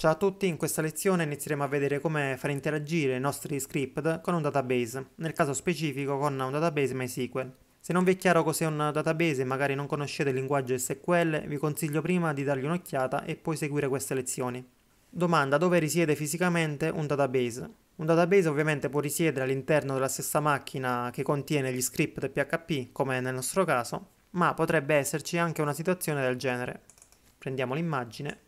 Ciao a tutti, in questa lezione inizieremo a vedere come far interagire i nostri script con un database, nel caso specifico con un database MySQL. Se non vi è chiaro cos'è un database e magari non conoscete il linguaggio SQL, vi consiglio prima di dargli un'occhiata e poi seguire queste lezioni. Domanda dove risiede fisicamente un database. Un database ovviamente può risiedere all'interno della stessa macchina che contiene gli script PHP, come nel nostro caso, ma potrebbe esserci anche una situazione del genere. Prendiamo l'immagine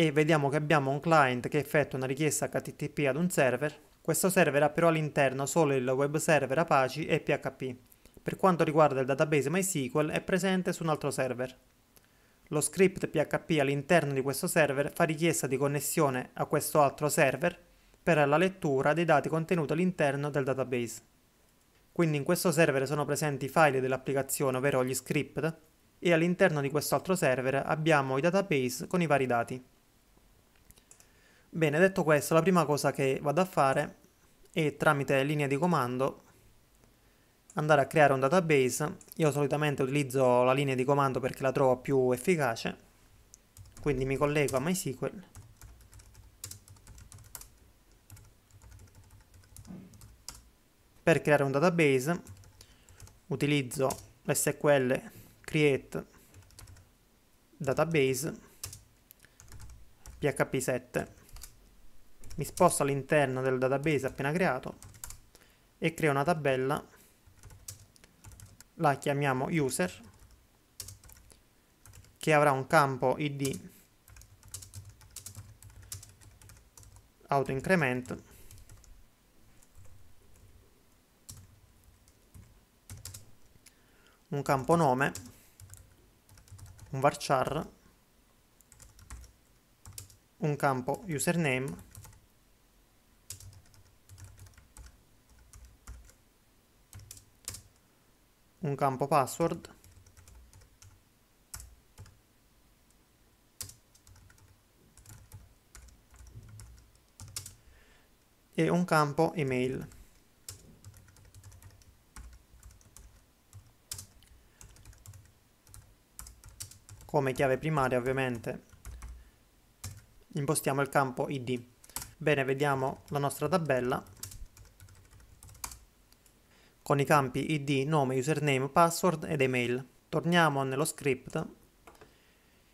e vediamo che abbiamo un client che effettua una richiesta HTTP ad un server. Questo server ha però all'interno solo il web server Apache e PHP. Per quanto riguarda il database MySQL è presente su un altro server. Lo script PHP all'interno di questo server fa richiesta di connessione a questo altro server per la lettura dei dati contenuti all'interno del database. Quindi in questo server sono presenti i file dell'applicazione, ovvero gli script, e all'interno di questo altro server abbiamo i database con i vari dati. Bene, detto questo, la prima cosa che vado a fare è tramite linea di comando andare a creare un database. Io solitamente utilizzo la linea di comando perché la trovo più efficace, quindi mi collego a MySQL. Per creare un database utilizzo l'SQL create database php 7 mi sposto all'interno del database appena creato e creo una tabella la chiamiamo user che avrà un campo id autoincrement un campo nome un varchar un campo username un campo password e un campo email. Come chiave primaria ovviamente impostiamo il campo id. Bene, vediamo la nostra tabella con i campi id, nome, username, password ed email. Torniamo nello script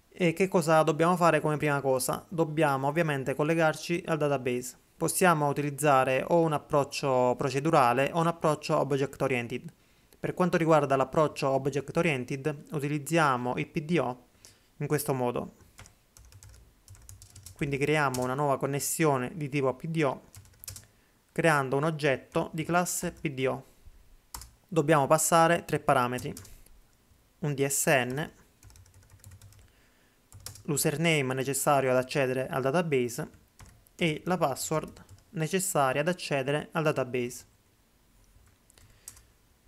e che cosa dobbiamo fare come prima cosa? Dobbiamo ovviamente collegarci al database. Possiamo utilizzare o un approccio procedurale o un approccio object oriented. Per quanto riguarda l'approccio object oriented utilizziamo il PDO in questo modo. Quindi creiamo una nuova connessione di tipo PDO creando un oggetto di classe PDO dobbiamo passare tre parametri, un DSN, l'username necessario ad accedere al database e la password necessaria ad accedere al database.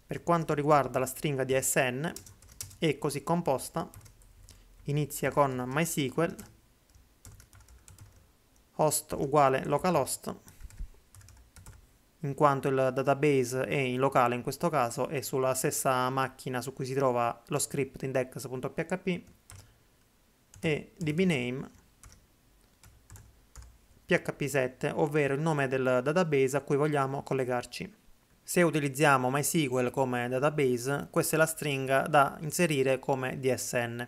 Per quanto riguarda la stringa DSN, è così composta, inizia con MySQL, host uguale localhost, in quanto il database è in locale in questo caso è sulla stessa macchina su cui si trova lo script index.php e dbname php7 ovvero il nome del database a cui vogliamo collegarci. Se utilizziamo MySQL come database, questa è la stringa da inserire come DSN.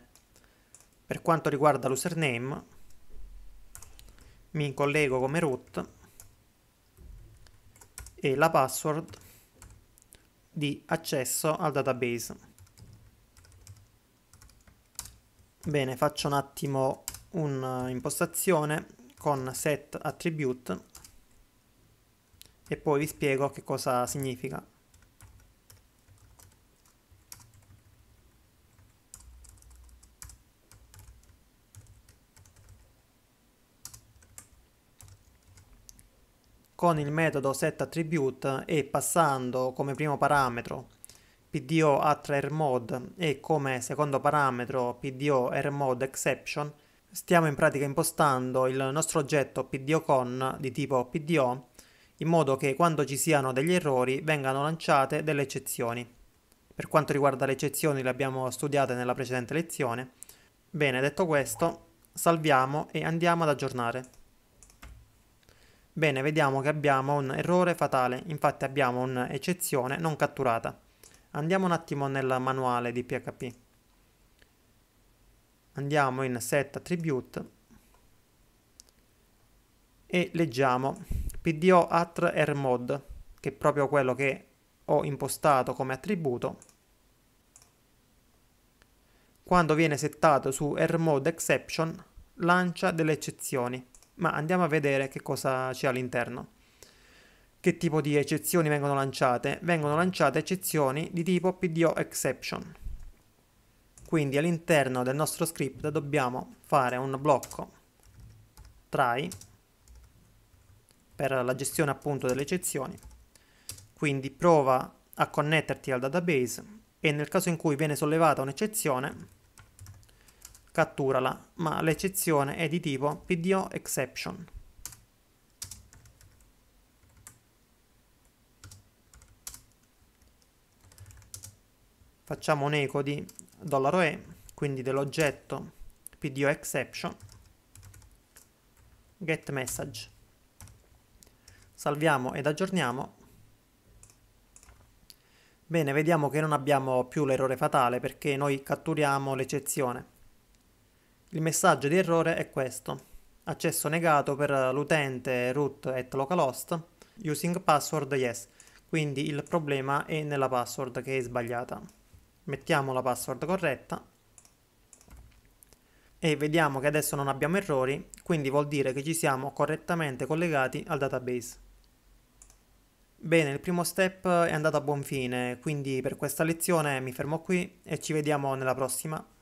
Per quanto riguarda l'username, mi collego come root e la password di accesso al database. Bene, faccio un attimo un'impostazione eh, con set attribute e poi vi spiego che cosa significa. con il metodo setAttribute e passando come primo parametro pdo attrAirMod e come secondo parametro pdo AirMod exception stiamo in pratica impostando il nostro oggetto pdo_con di tipo pdo in modo che quando ci siano degli errori vengano lanciate delle eccezioni. Per quanto riguarda le eccezioni le abbiamo studiate nella precedente lezione. Bene, detto questo, salviamo e andiamo ad aggiornare. Bene, vediamo che abbiamo un errore fatale, infatti abbiamo un'eccezione non catturata. Andiamo un attimo nel manuale di PHP. Andiamo in set attribute e leggiamo pdo attr rmod, che è proprio quello che ho impostato come attributo. Quando viene settato su rmod exception lancia delle eccezioni ma andiamo a vedere che cosa c'è all'interno. Che tipo di eccezioni vengono lanciate? Vengono lanciate eccezioni di tipo PDO exception. Quindi all'interno del nostro script dobbiamo fare un blocco try per la gestione appunto delle eccezioni. Quindi prova a connetterti al database e nel caso in cui viene sollevata un'eccezione catturala, ma l'eccezione è di tipo PDO exception. Facciamo un eco di $e, quindi dell'oggetto PDO exception get message. Salviamo ed aggiorniamo. Bene, vediamo che non abbiamo più l'errore fatale perché noi catturiamo l'eccezione. Il messaggio di errore è questo. Accesso negato per l'utente root at localhost using password yes. Quindi il problema è nella password che è sbagliata. Mettiamo la password corretta e vediamo che adesso non abbiamo errori, quindi vuol dire che ci siamo correttamente collegati al database. Bene, il primo step è andato a buon fine, quindi per questa lezione mi fermo qui e ci vediamo nella prossima.